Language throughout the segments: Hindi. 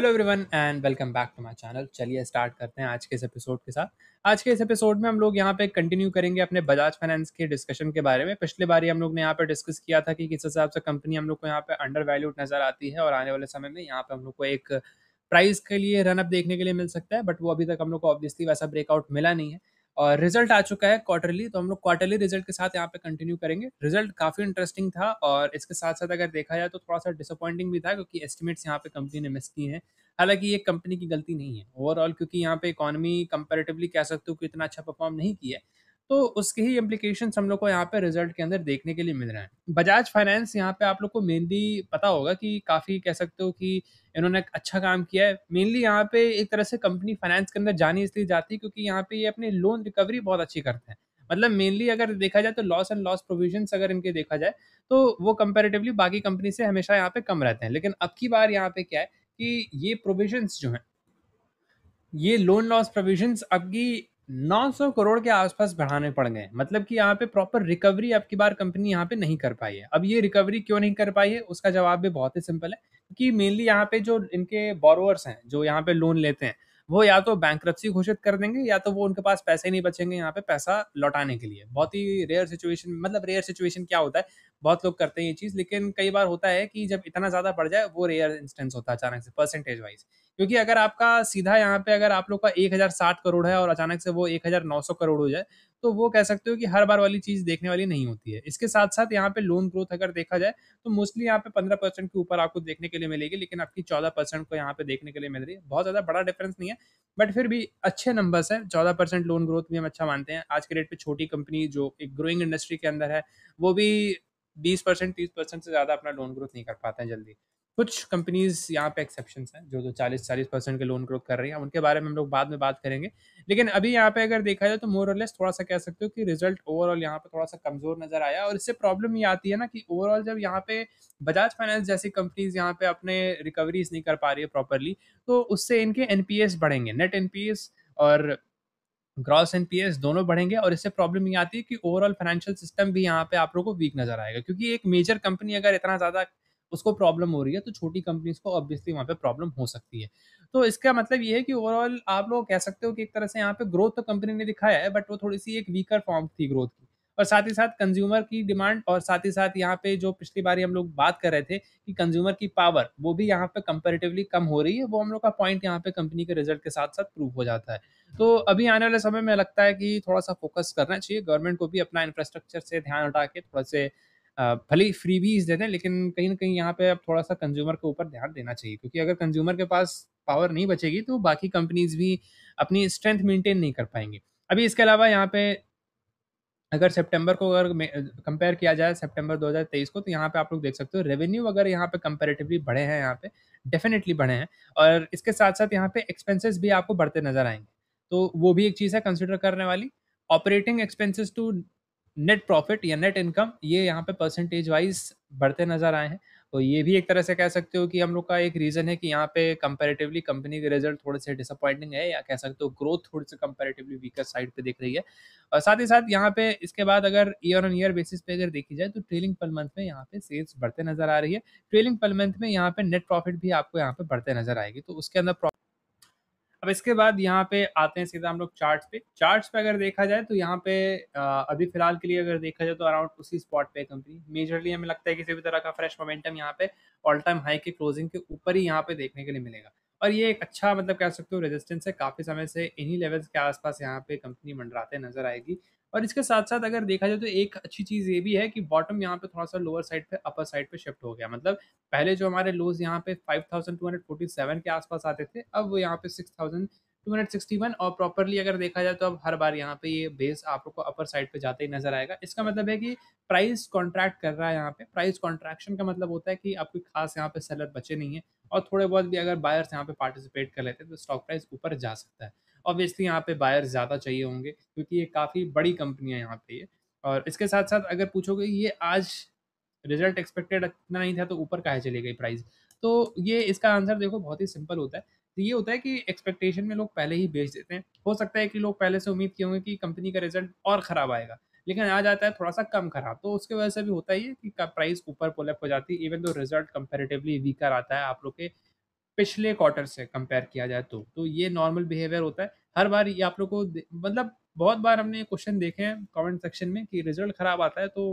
hello everyone and welcome back to my channel चलिए स्टार्ट करते हैं आज के इस एपिसोड के साथ आज के इस एपिसोड में हम लोग यहाँ पे कंटिन्यू करेंगे अपने बजाज फाइनेंस के डिस्कशन के बारे में पिछले ही हम लोग ने यहाँ पे डिस्कस किया था कि किस हिसाब से कंपनी हम लोग को यहाँ पे अंडर वैल्यूड नजर आती है और आने वाले समय में यहाँ पे हम लोग को एक प्राइस के लिए रनअप देखने के लिए मिल सकता है बट वो अभी तक हम लोग को ऑब्वियसली वैसा ब्रेकआउट मिला नहीं है और रिजल्ट आ चुका है क्वार्टरली तो हम लोग क्वार्टरली रिजल्ट के साथ यहाँ पे कंटिन्यू करेंगे रिजल्ट काफ़ी इंटरेस्टिंग था और इसके साथ साथ अगर देखा जाए तो थोड़ा सा डिसअपॉइंटिंग भी था क्योंकि एस्टिमेट्स यहाँ पे कंपनी ने मिस किए हैं हालांकि ये कंपनी की गलती नहीं है ओवरऑल क्योंकि यहाँ पे इकोनॉमी कंपेरेटिवली कह सकते हो कि इतना अच्छा परफॉर्म नहीं किया है तो उसके ही इम्प्लीकेशन हम लोग को यहाँ पे रिजल्ट के अंदर देखने के लिए मिल रहे हैं बजाज फाइनेंस यहाँ पे आप लोग को मेनली पता होगा कि काफ़ी कह सकते हो कि इन्होंने अच्छा काम किया है मेनली यहाँ पे एक तरह से कंपनी फाइनेंस के अंदर जानी इसलिए जाती है क्योंकि यहाँ पे ये अपने लोन रिकवरी बहुत अच्छी करते हैं मतलब मेनली अगर देखा जाए तो लॉस एंड लॉस प्रोविजन अगर इनके देखा जाए तो वो कंपेरेटिवली बाकी कंपनी से हमेशा यहाँ पे कम रहते हैं लेकिन अब की बार यहाँ पे क्या है कि ये प्रोविजन जो हैं ये लोन लॉस प्रोविजंस अब की 900 करोड़ के आसपास बढ़ाने पड़ गए मतलब कि यहाँ पे प्रॉपर रिकवरी आपकी बार कंपनी यहाँ पे नहीं कर पाई है अब ये रिकवरी क्यों नहीं कर पाई है उसका जवाब भी बहुत ही सिंपल है क्योंकि मेनली यहाँ पे जो इनके बोरोवर्स हैं जो यहाँ पे लोन लेते हैं वो या तो बैंक घोषित कर देंगे या तो वो उनके पास पैसे ही नहीं बचेंगे यहाँ पे पैसा लौटाने के लिए बहुत ही रेयर सिचुएशन मतलब रेयर सिचुएशन क्या होता है बहुत लोग करते हैं ये चीज़ लेकिन कई बार होता है कि जब इतना ज़्यादा बढ़ जाए वो रेयर इंस्टेंस होता है अचानक से परसेंटेज वाइज क्योंकि अगर आपका सीधा यहाँ पे अगर आप लोग का एक हजार साठ करोड़ है और अचानक से वो एक हजार नौ सौ करोड़ हो जाए तो वो कह सकते हो कि हर बार वाली चीज देखने वाली नहीं होती है इसके साथ साथ यहाँ पे लोन ग्रोथ अगर देखा जाए तो मोस्टली यहाँ पे पंद्रह परसेंट के ऊपर आपको देखने के लिए मिलेगी लेकिन आपकी चौदह परसेंट को यहाँ पे देखने के लिए मिल रही है बहुत ज्यादा बड़ा डिफरेंस नहीं है बट फिर भी अच्छे नंबर्स है चौदह परसेंट लोन ग्रोथ भी हम अच्छा मानते हैं आज के डेट पे छोटी कंपनी जो एक ग्रोइंग इंडस्ट्री के अंदर है वो भी बीस परसेंट तीस परसेंट से ज़्यादा अपना लोन ग्रोथ नहीं कर पाते हैं जल्दी कुछ कंपनीज यहाँ पे एक्सेप्शन हैं जो जो तो 40 चालीस परसेंट के लोन ग्रोथ कर रही हैं उनके बारे में हम लोग बाद में बात करेंगे लेकिन अभी यहाँ पे अगर देखा जाए तो मोर लेस थोड़ा सा कह सकते हो कि रिजल्ट ओवरऑल यहाँ पे थोड़ा सा कमजोर नजर आया और इससे प्रॉब्लम ये आती है ना कि ओवरऑल जब यहाँ पे बजाज फाइनेंस जैसी कंपनीज यहाँ पे अपने रिकवरीज नहीं कर पा रही है प्रॉपरली तो उससे इनके एनपीएस बढ़ेंगे नेट एनपीएस और ग्रॉस एनपीएस दोनों बढ़ेंगे और इससे प्रॉब्लम ये आती है कि ओवरऑल फाइनेंशियल सिस्टम भी यहाँ पे आप लोगों को वीक नजर आएगा क्योंकि एक मेजर कंपनी अगर इतना ज़्यादा उसको प्रॉब्लम हो रही है तो छोटी कंपनीज को ऑब्वियसली वहाँ पे प्रॉब्लम हो सकती है तो इसका मतलब ये है कि ओवरऑल आप लोग कह सकते हो कि एक तरह से यहाँ पे ग्रोथ तो कंपनी ने दिखाया है बट वो थोड़ी सी एक वीकर फॉर्म थी ग्रोथ की और साथ ही साथ कंज्यूमर की डिमांड और साथ ही साथ यहाँ पे जो पिछली बार हम लोग बात कर रहे थे कि कंज्यूमर की पावर वो भी यहाँ पे कंपेरेटिवली कम हो रही है वो हम लोग का पॉइंट यहाँ पे कंपनी के रिजल्ट के साथ साथ प्रूव हो जाता है तो अभी आने वाले समय में लगता है कि थोड़ा सा फोकस करना चाहिए गवर्नमेंट को भी अपना इंफ्रास्ट्रक्चर से ध्यान हटा के थोड़ा से भले ही फ्री भी देते हैं लेकिन कहीं ना कहीं यहाँ पे अब थोड़ा सा कंज्यूमर के ऊपर ध्यान देना चाहिए क्योंकि अगर कंज्यूमर के पास पावर नहीं बचेगी तो बाकी कंपनीज भी अपनी स्ट्रेंथ मेंटेन नहीं कर पाएंगे अभी इसके अलावा यहाँ पे अगर सितंबर को अगर कंपेयर किया जाए सितंबर 2023 को तो यहाँ पे आप लोग देख सकते हो रेवेन्यू अगर यहाँ पे कंपेरेटिवली बढ़े हैं यहाँ पे डेफिनेटली बढ़े हैं और इसके साथ साथ यहाँ पे एक्सपेंसेस भी आपको बढ़ते नजर आएंगे तो वो भी एक चीज़ है कंसिडर करने वाली operating expenses to net profit या नेट इनकम ये यहाँ पे परसेंटेज वाइज बढ़ते नजर आए हैं तो ये भी एक तरह से कह सकते हो कि हम लोग का एक रीज़न है कि यहाँ पे कंपैरेटिवली कंपनी के रिजल्ट थोड़े से डिसअपॉइंटिंग है या कह सकते हो ग्रोथ थोड़ी सी कंपैरेटिवली वीकर साइड पे दिख रही है और साथ ही साथ यहाँ पे इसके बाद अगर ईयर ऑन ईयर बेसिस पे अगर देखी जाए तो ट्रेलिंग पर मंथ में यहाँ पे सेल्स बढ़ते नजर आ रही है ट्रेलिंग पर मंथ में यहाँ पे नेट प्रॉफिट भी आपको यहाँ पे बढ़ते नजर आएगी तो उसके अंदर अब इसके बाद यहाँ पे आते हैं सीधा हम लोग चार्ट्स पे चार्ट्स पे अगर देखा जाए तो यहाँ पे अभी फिलहाल के लिए अगर देखा जाए तो अराउंड उसी स्पॉट पे कंपनी मेजरली हमें लगता है किसी भी तरह का फ्रेश मोमेंटम यहाँ पे ऑल टाइम हाई के क्लोजिंग के ऊपर ही यहाँ पे देखने के लिए मिलेगा और ये एक अच्छा मतलब कह सकते हो रेजिस्टेंस है काफ़ी समय से इन्हीं लेवल्स के आसपास यहाँ पे कंपनी मंडराते नजर आएगी और इसके साथ साथ अगर देखा जाए तो एक अच्छी चीज़ ये भी है कि बॉटम यहाँ पे थोड़ा सा लोअर साइड पे अपर साइड पे शिफ्ट हो गया मतलब पहले जो हमारे लोज यहाँ पे 5247 के आसपास आते थे अब वो यहाँ पे 6261 और प्रॉपरली अगर देखा जाए तो अब हर बार यहाँ पे ये बेस को अपर साइड पे जाते ही नजर आएगा इसका मतलब है कि प्राइस कॉन्ट्रैक्ट कर रहा है यहाँ पे प्राइस कॉन्ट्रैक्शन का मतलब होता है कि कोई खास यहाँ पे सेलर बचे नहीं है और थोड़े बहुत भी अगर बायर्स यहाँ पे पार्टिसिपेट कर लेते हैं तो स्टॉक प्राइस ऊपर जा सकता है ऑब्वियसली यहाँ पे बायर ज़्यादा चाहिए होंगे क्योंकि ये काफ़ी बड़ी कंपनी है यहाँ पे ये और इसके साथ साथ अगर पूछोगे ये आज रिजल्ट एक्सपेक्टेड इतना नहीं था तो ऊपर कहा चली गई प्राइस तो ये इसका आंसर देखो बहुत ही सिंपल होता है तो ये होता है कि एक्सपेक्टेशन में लोग पहले ही बेच देते हैं हो सकता है कि लोग पहले से उम्मीद किए होंगे कि कंपनी का रिजल्ट और ख़राब आएगा लेकिन आ जाता है थोड़ा सा कम खराब तो उसके वजह से भी होता ही है कि प्राइस ऊपर पुलअप हो जाती है even though result comparatively weaker आता है आप लोग के पिछले क्वार्टर से कंपेयर किया जाए तो तो ये नॉर्मल बिहेवियर होता है हर बार ये आप लोग को मतलब बहुत बार हमने क्वेश्चन देखे हैं कमेंट सेक्शन में कि रिजल्ट खराब आता है तो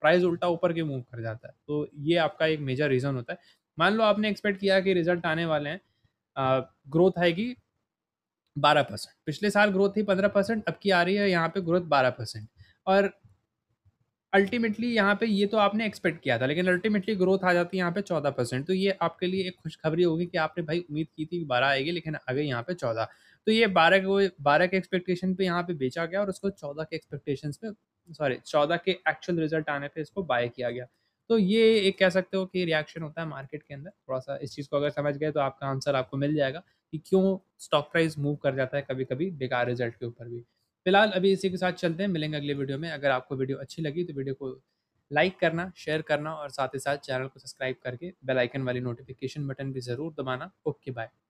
प्राइस उल्टा ऊपर के मूव कर जाता है तो ये आपका एक मेजर रीज़न होता है मान लो आपने एक्सपेक्ट किया कि रिजल्ट आने वाले हैं ग्रोथ आएगी बारह परसेंट पिछले साल ग्रोथ थी पंद्रह परसेंट अब की आ रही है यहाँ पे ग्रोथ बारह परसेंट और अल्टीमेटली यहाँ पे ये तो आपने एक्सपेक्ट किया था लेकिन अल्टीमेटली ग्रोथ आ जाती है यहाँ पे चौदह परसेंट तो ये आपके लिए एक खुशखबरी होगी कि आपने भाई उम्मीद की थी कि बारह आएगी लेकिन आ गई यहाँ पे चौदह तो ये बारह के बारह के एक्सपेक्टेशन पे यहाँ पे बेचा गया और उसको चौदह के एक्सपेक्टेशन पे सॉरी चौदह के एक्चुअल रिजल्ट आने पर इसको बाय किया गया तो ये एक कह सकते हो कि रिएक्शन होता है मार्केट के अंदर थोड़ा सा इस चीज़ को अगर समझ गए तो आपका आंसर आपको मिल जाएगा कि क्यों स्टॉक प्राइस मूव कर जाता है कभी कभी बेकार रिजल्ट के ऊपर भी फिलहाल अभी इसी के साथ चलते हैं मिलेंगे अगले वीडियो में अगर आपको वीडियो अच्छी लगी तो वीडियो को लाइक करना शेयर करना और साथ ही साथ चैनल को सब्सक्राइब करके बेल आइकन वाली नोटिफिकेशन बटन भी ज़रूर दबाना ओके बाय